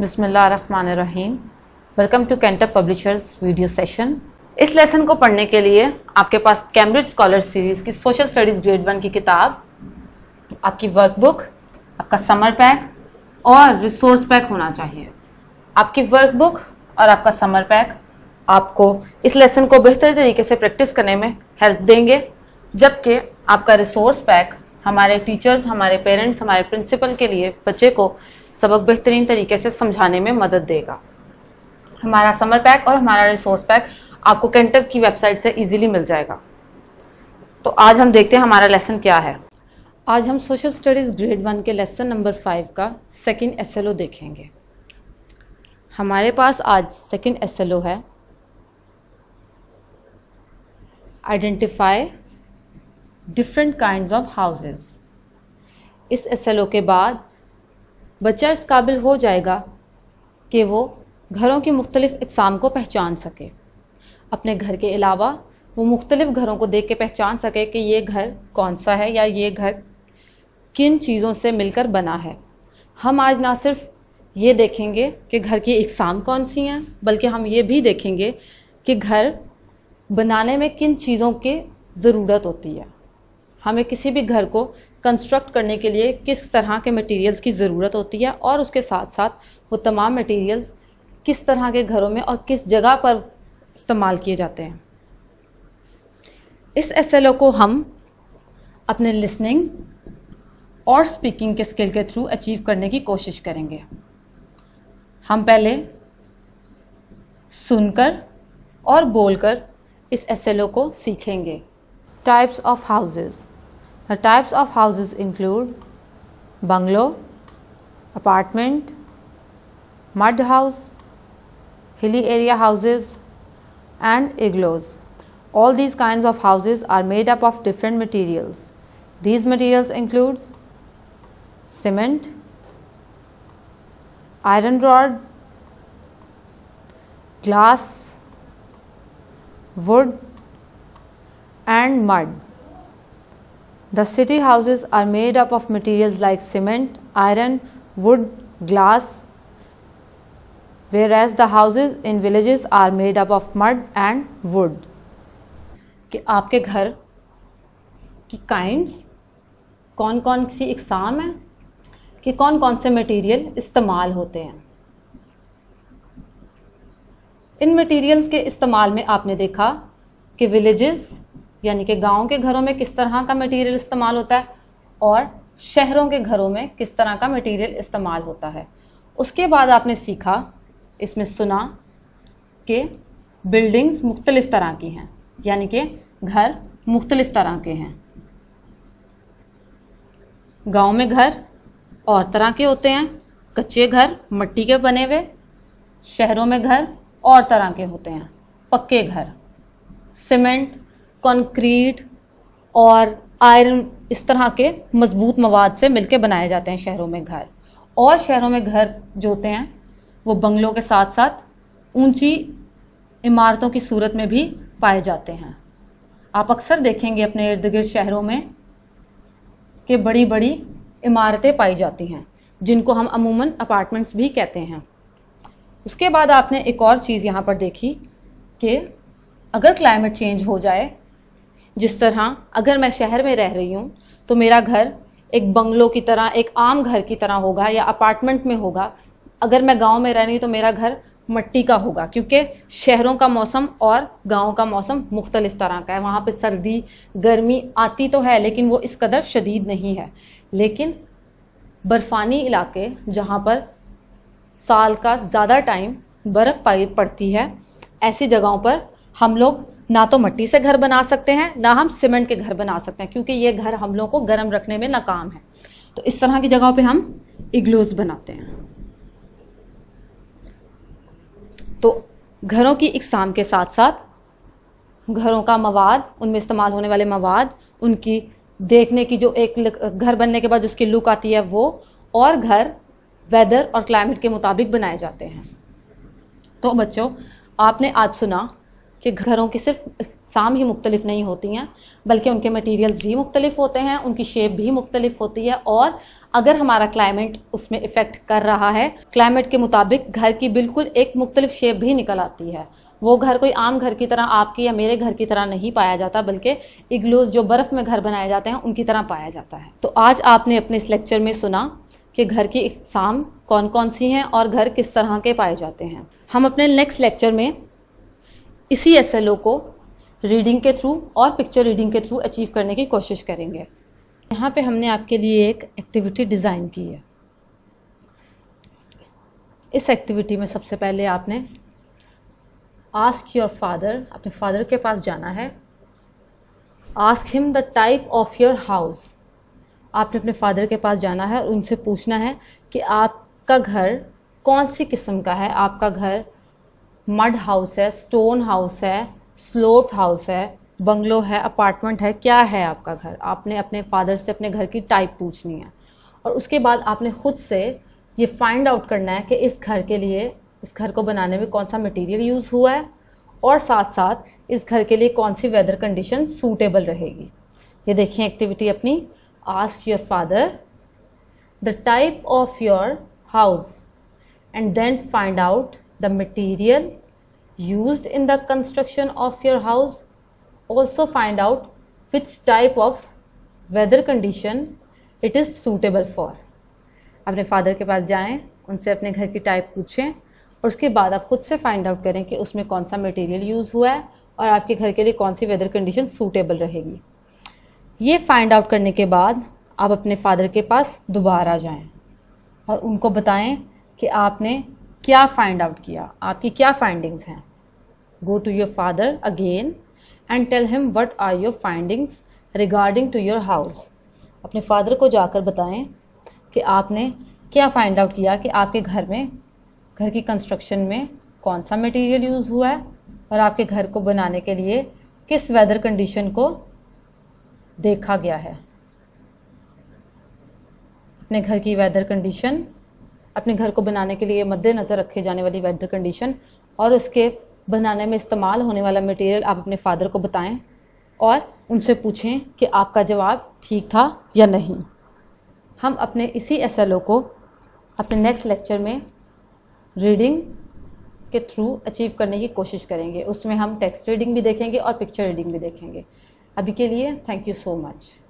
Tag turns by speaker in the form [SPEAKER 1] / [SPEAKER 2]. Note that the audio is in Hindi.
[SPEAKER 1] बिसमीम welcome to Canter publishers video session इस लेसन को पढ़ने के लिए आपके पास कैम्ब्रिज स्कॉलर सीरीज़ की सोशल स्टडीज़ ग्रेड वन की किताब आपकी वर्कबुक आपका समर पैक और रिसोर्स पैक होना चाहिए आपकी वर्कबुक और आपका समर पैक आपको इस लेसन को बेहतर तरीके से प्रैक्टिस करने में हेल्प देंगे जबकि आपका रिसोर्स पैक हमारे टीचर्स हमारे पेरेंट्स हमारे प्रिंसिपल के लिए बच्चे को सबक बेहतरीन तरीके से समझाने में मदद देगा हमारा समर पैक और हमारा रिसोर्स पैक आपको कैंटअप की वेबसाइट से ईजिली मिल जाएगा तो आज हम देखते हैं हमारा लेसन क्या है आज हम सोशल स्टडीज़ ग्रेड वन के लेसन नंबर फाइव का सेकंड एसएलओ देखेंगे हमारे पास आज सेकंड एसएलओ है identify different kind of houses इस एसएलओ के बाद बच्चा इस काबिल हो जाएगा कि वो घरों की मुख्तलिफ़ इकसाम को पहचान सके अपने घर के अलावा वो मुख्तलिफ़ घरों को देख के पहचान सके कि ये घर कौन सा है या ये घर किन चीज़ों से मिलकर बना है हम आज ना सिर्फ ये देखेंगे कि घर की इकसाम कौन सी हैं बल्कि हम ये भी देखेंगे कि घर बनाने में किन चीज़ों की ज़रूरत होती है हमें किसी भी घर को कंस्ट्रक्ट करने के लिए किस तरह के मटेरियल्स की ज़रूरत होती है और उसके साथ साथ वो तमाम मटेरियल्स किस तरह के घरों में और किस जगह पर इस्तेमाल किए जाते हैं इस एस को हम अपने लिसनिंग और स्पीकिंग के स्किल के थ्रू अचीव करने की कोशिश करेंगे हम पहले सुनकर और बोलकर इस एस को सीखेंगे types of houses The types of houses include bungalow, apartment, mud house, hilly area houses, and igloos. All these kinds of houses are made up of different materials. These materials include cement, iron rod, glass, wood, and mud. The city houses are made up of materials like cement, iron, wood, glass, whereas the houses in villages are made up of mud and wood. कि आपके घर की काइंड्स कौन कौन सी इकसाम है कि कौन कौन से मटेरियल इस्तेमाल होते हैं इन मटेरियल्स के इस्तेमाल में आपने देखा कि विलेजेस यानी कि गाँव के घरों में किस तरह का मटेरियल इस्तेमाल होता है और शहरों के घरों में किस तरह का मटेरियल इस्तेमाल होता है उसके बाद आपने सीखा इसमें सुना कि बिल्डिंग्स मुख्तलिफ़ तरह की हैं यानी कि घर मुख्तलिफ़ तरह के हैं गांव में घर और तरह के होते हैं कच्चे घर मट्टी के बने हुए शहरों में घर और तरह के होते हैं पक्के घर सीमेंट कंक्रीट और आयरन इस तरह के मजबूत मवाद से मिलके बनाए जाते हैं शहरों में घर और शहरों में घर जो होते हैं वो बंगलों के साथ साथ ऊंची इमारतों की सूरत में भी पाए जाते हैं आप अक्सर देखेंगे अपने इर्द गिर्द शहरों में कि बड़ी बड़ी इमारतें पाई जाती हैं जिनको हम अमूमन अपार्टमेंट्स भी कहते हैं उसके बाद आपने एक और चीज़ यहाँ पर देखी कि अगर क्लाइमेट चेंज हो जाए जिस तरह अगर मैं शहर में रह रही हूँ तो मेरा घर एक बंगलो की तरह एक आम घर की तरह होगा या अपार्टमेंट में होगा अगर मैं गांव में रह रही हूँ तो मेरा घर मट्टी का होगा क्योंकि शहरों का मौसम और गाँव का मौसम मुख्तलिफ तरह का है वहाँ पर सर्दी गर्मी आती तो है लेकिन वो इस कदर शदीद नहीं है लेकिन बर्फ़ानी इलाके जहाँ पर साल का ज़्यादा टाइम बर्फ़ पाई पड़ती है ऐसी जगहों पर हम लोग ना तो मट्टी से घर बना सकते हैं ना हम सीमेंट के घर बना सकते हैं क्योंकि ये घर हम लोगों को गर्म रखने में नाकाम है तो इस तरह की जगहों पे हम इग्लोज बनाते हैं तो घरों की इकसाम के साथ साथ घरों का मवाद उनमें इस्तेमाल होने वाले मवाद उनकी देखने की जो एक घर बनने के बाद उसकी लुक आती है वो और घर वेदर और क्लाइमेट के मुताबिक बनाए जाते हैं तो बच्चों आपने आज सुना कि घरों की सिर्फ साम ही मुख्तलिफ नहीं होती हैं बल्कि उनके मटेरियल्स भी मुख्तलिफ होते हैं उनकी शेप भी मुख्तलिफ होती है और अगर हमारा क्लाइमेट उसमें इफ़ेक्ट कर रहा है क्लाइमेट के मुताबिक घर की बिल्कुल एक मुख्तलिफ शेप भी निकल आती है वो घर कोई आम घर की तरह आपकी या मेरे घर की तरह नहीं पाया जाता बल्कि इग्लोज जो बर्फ़ में घर बनाए जाते हैं उनकी तरह पाया जाता है तो आज आपने अपने इस लेक्चर में सुना कि घर की इकसाम कौन कौन सी हैं और घर किस तरह के पाए जाते हैं हम अपने नेक्स्ट लेक्चर में इसी एस को रीडिंग के थ्रू और पिक्चर रीडिंग के थ्रू अचीव करने की कोशिश करेंगे यहाँ पे हमने आपके लिए एक एक्टिविटी डिज़ाइन की है इस एक्टिविटी में सबसे पहले आपने आस्क योर फादर अपने फादर के पास जाना है ask him the type of your house आपने अपने फादर के पास जाना है और उनसे पूछना है कि आपका घर कौन सी किस्म का है आपका घर मड हाउस है स्टोन हाउस है स्लोप हाउस है बंगलो है अपार्टमेंट है क्या है आपका घर आपने अपने फादर से अपने घर की टाइप पूछनी है और उसके बाद आपने खुद से ये फाइंड आउट करना है कि इस घर के लिए इस घर को बनाने में कौन सा मटेरियल यूज़ हुआ है और साथ साथ इस घर के लिए कौन सी वेदर कंडीशन सूटेबल रहेगी ये देखिए एक्टिविटी अपनी ask your father the type of your house and then find out the material used in the construction of your house also find out which type of weather condition it is suitable for अपने फादर के पास जाएं उनसे अपने घर की टाइप पूछें और उसके बाद आप खुद से फाइंड आउट करें कि उसमें कौन सा मटेरियल यूज़ हुआ है और आपके घर के लिए कौन सी वेदर कंडीशन सूटेबल रहेगी ये फाइंड आउट करने के बाद आप अपने फादर के पास दोबारा जाएं और उनको बताएं कि आपने क्या फाइंड आउट किया आपकी क्या फाइंडिंग्स हैं go to your father again and tell him what are your findings regarding to your house अपने फादर को जाकर बताएं कि आपने क्या फाइंड आउट किया कि आपके घर में घर की कंस्ट्रक्शन में कौन सा मटेरियल यूज़ हुआ है और आपके घर को बनाने के लिए किस वेदर कंडीशन को देखा गया है अपने घर की वेदर कंडीशन अपने घर को बनाने के लिए मद्देनज़र रखे जाने वाली वेदर कंडीशन और उसके बनाने में इस्तेमाल होने वाला मटेरियल आप अपने फादर को बताएं और उनसे पूछें कि आपका जवाब ठीक था या नहीं हम अपने इसी एस को अपने नेक्स्ट लेक्चर में रीडिंग के थ्रू अचीव करने की कोशिश करेंगे उसमें हम टेक्स्ट रीडिंग भी देखेंगे और पिक्चर रीडिंग भी देखेंगे अभी के लिए थैंक यू सो मच